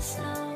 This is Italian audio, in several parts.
slow.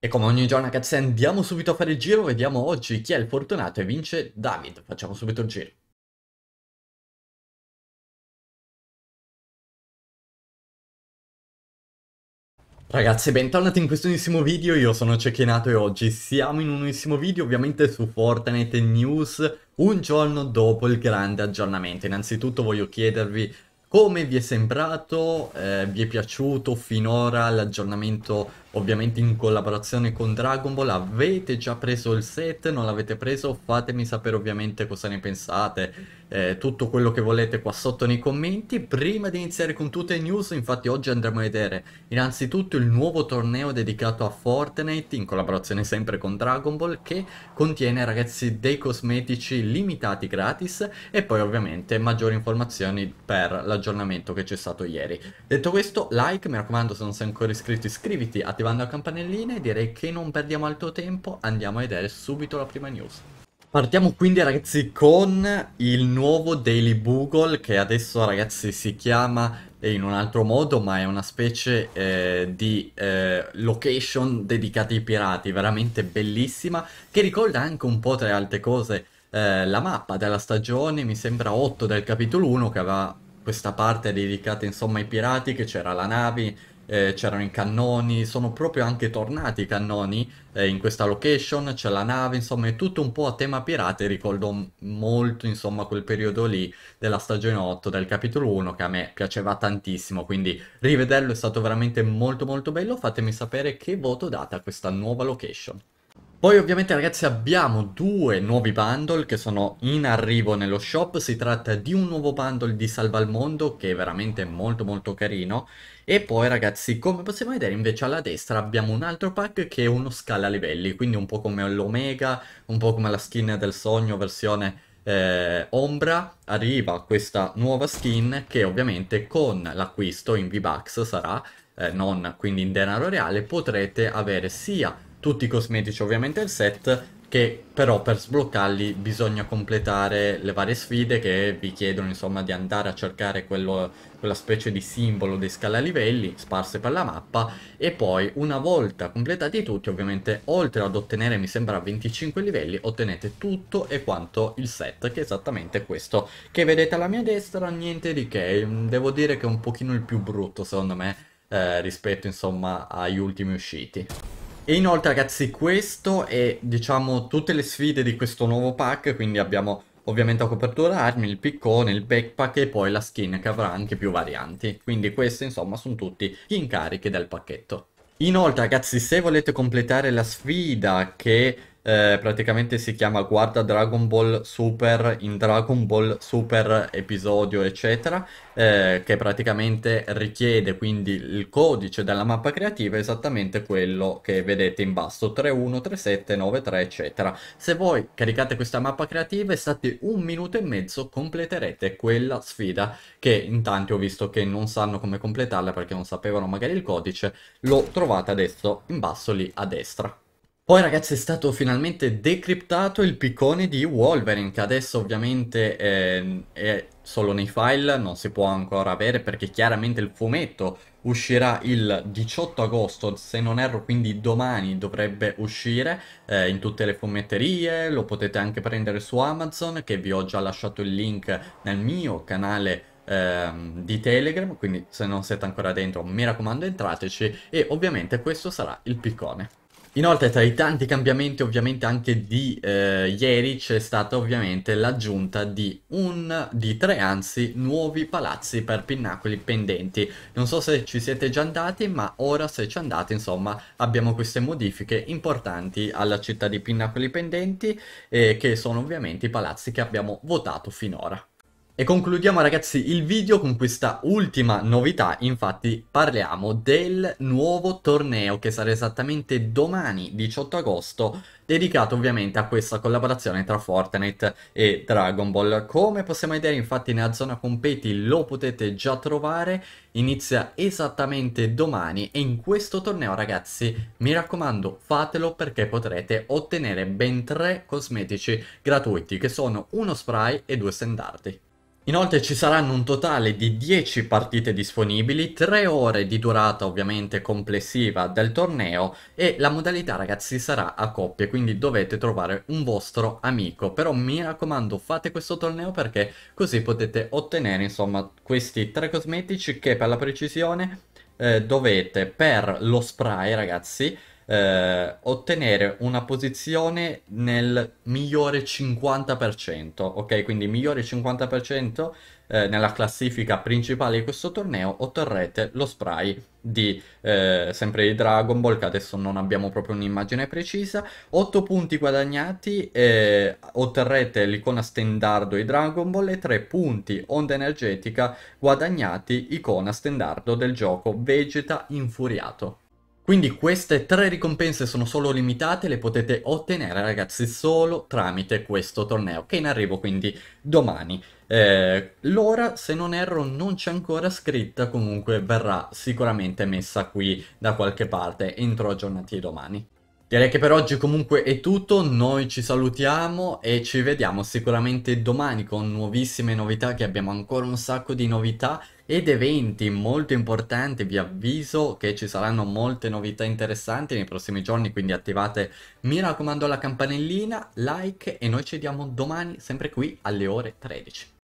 E come ogni giorno ragazzi andiamo subito a fare il giro, vediamo oggi chi è il fortunato e vince David. Facciamo subito il giro. Ragazzi, bentornati in questo nuovissimo video, io sono Cecchinato e oggi siamo in un nuovissimo video ovviamente su Fortnite News un giorno dopo il grande aggiornamento. Innanzitutto voglio chiedervi come vi è sembrato, eh, vi è piaciuto finora l'aggiornamento ovviamente in collaborazione con Dragon Ball. Avete già preso il set? Non l'avete preso? Fatemi sapere ovviamente cosa ne pensate, eh, tutto quello che volete qua sotto nei commenti. Prima di iniziare con tutte le news, infatti oggi andremo a vedere innanzitutto il nuovo torneo dedicato a Fortnite, in collaborazione sempre con Dragon Ball, che contiene ragazzi dei cosmetici limitati gratis e poi ovviamente maggiori informazioni per l'aggiornamento che c'è stato ieri. Detto questo, like, mi raccomando se non sei ancora iscritto iscriviti, attivate arrivando a campanelline direi che non perdiamo altro tempo, andiamo a vedere subito la prima news. Partiamo quindi ragazzi con il nuovo Daily Bugle che adesso ragazzi si chiama in un altro modo ma è una specie eh, di eh, location dedicata ai pirati, veramente bellissima che ricorda anche un po' tra le altre cose eh, la mappa della stagione, mi sembra 8 del capitolo 1 che aveva questa parte dedicata insomma ai pirati che c'era la nave eh, c'erano i cannoni, sono proprio anche tornati i cannoni eh, in questa location, c'è la nave, insomma è tutto un po' a tema pirate, ricordo molto insomma quel periodo lì della stagione 8 del capitolo 1 che a me piaceva tantissimo, quindi rivederlo è stato veramente molto molto bello, fatemi sapere che voto date a questa nuova location. Poi ovviamente ragazzi abbiamo due nuovi bundle che sono in arrivo nello shop, si tratta di un nuovo bundle di Salva al Mondo che è veramente molto molto carino e poi ragazzi come possiamo vedere invece alla destra abbiamo un altro pack che è uno scala livelli, quindi un po' come l'Omega, un po' come la skin del sogno versione eh, Ombra, arriva questa nuova skin che ovviamente con l'acquisto in V-Bucks sarà, eh, non quindi in denaro reale, potrete avere sia tutti i cosmetici ovviamente il set che però per sbloccarli bisogna completare le varie sfide che vi chiedono insomma di andare a cercare quello, quella specie di simbolo dei scalalivelli sparse per la mappa e poi una volta completati tutti ovviamente oltre ad ottenere mi sembra 25 livelli ottenete tutto e quanto il set che è esattamente questo che vedete alla mia destra niente di che devo dire che è un pochino il più brutto secondo me eh, rispetto insomma agli ultimi usciti e inoltre ragazzi questo è diciamo tutte le sfide di questo nuovo pack, quindi abbiamo ovviamente la copertura armi, il piccone, il backpack e poi la skin che avrà anche più varianti. Quindi questi insomma sono tutti gli incarichi del pacchetto. Inoltre ragazzi se volete completare la sfida che eh, praticamente si chiama Guarda Dragon Ball Super in Dragon Ball Super Episodio eccetera, eh, che praticamente richiede quindi il codice della mappa creativa esattamente quello che vedete in basso 31, 37, 93 eccetera. Se voi caricate questa mappa creativa e state un minuto e mezzo completerete quella sfida che in tanti ho visto che non sanno come completarla perché non sapevano magari il codice, lo trovate adesso in basso lì a destra. Poi ragazzi è stato finalmente decriptato il piccone di Wolverine che adesso ovviamente eh, è solo nei file, non si può ancora avere perché chiaramente il fumetto uscirà il 18 agosto, se non erro quindi domani dovrebbe uscire eh, in tutte le fumetterie, lo potete anche prendere su Amazon che vi ho già lasciato il link nel mio canale ehm, di Telegram, quindi se non siete ancora dentro mi raccomando entrateci e ovviamente questo sarà il piccone. Inoltre, tra i tanti cambiamenti, ovviamente anche di eh, ieri, c'è stata ovviamente l'aggiunta di, un, di tre, anzi, nuovi palazzi per pinnacoli pendenti. Non so se ci siete già andati, ma ora se ci andate, insomma, abbiamo queste modifiche importanti alla città di pinnacoli pendenti, eh, che sono ovviamente i palazzi che abbiamo votato finora. E concludiamo ragazzi il video con questa ultima novità, infatti parliamo del nuovo torneo che sarà esattamente domani 18 agosto dedicato ovviamente a questa collaborazione tra Fortnite e Dragon Ball. Come possiamo vedere infatti nella zona competi lo potete già trovare, inizia esattamente domani e in questo torneo ragazzi mi raccomando fatelo perché potrete ottenere ben tre cosmetici gratuiti che sono uno spray e due standardi. Inoltre ci saranno un totale di 10 partite disponibili, 3 ore di durata ovviamente complessiva del torneo e la modalità ragazzi sarà a coppie, quindi dovete trovare un vostro amico. Però mi raccomando fate questo torneo perché così potete ottenere insomma questi 3 cosmetici che per la precisione eh, dovete per lo spray ragazzi eh, ottenere una posizione nel migliore 50%, ok? Quindi migliore 50% eh, nella classifica principale di questo torneo otterrete lo spray di eh, sempre di Dragon Ball che adesso non abbiamo proprio un'immagine precisa 8 punti guadagnati eh, otterrete l'icona stendardo di Dragon Ball e 3 punti onda energetica guadagnati icona stendardo del gioco Vegeta infuriato quindi queste tre ricompense sono solo limitate, le potete ottenere ragazzi solo tramite questo torneo che è in arrivo quindi domani. Eh, l'ora se non erro non c'è ancora scritta, comunque verrà sicuramente messa qui da qualche parte entro giornata di domani. Direi che per oggi comunque è tutto, noi ci salutiamo e ci vediamo sicuramente domani con nuovissime novità che abbiamo ancora un sacco di novità ed eventi molto importanti, vi avviso che ci saranno molte novità interessanti nei prossimi giorni, quindi attivate mi raccomando la campanellina, like e noi ci vediamo domani sempre qui alle ore 13.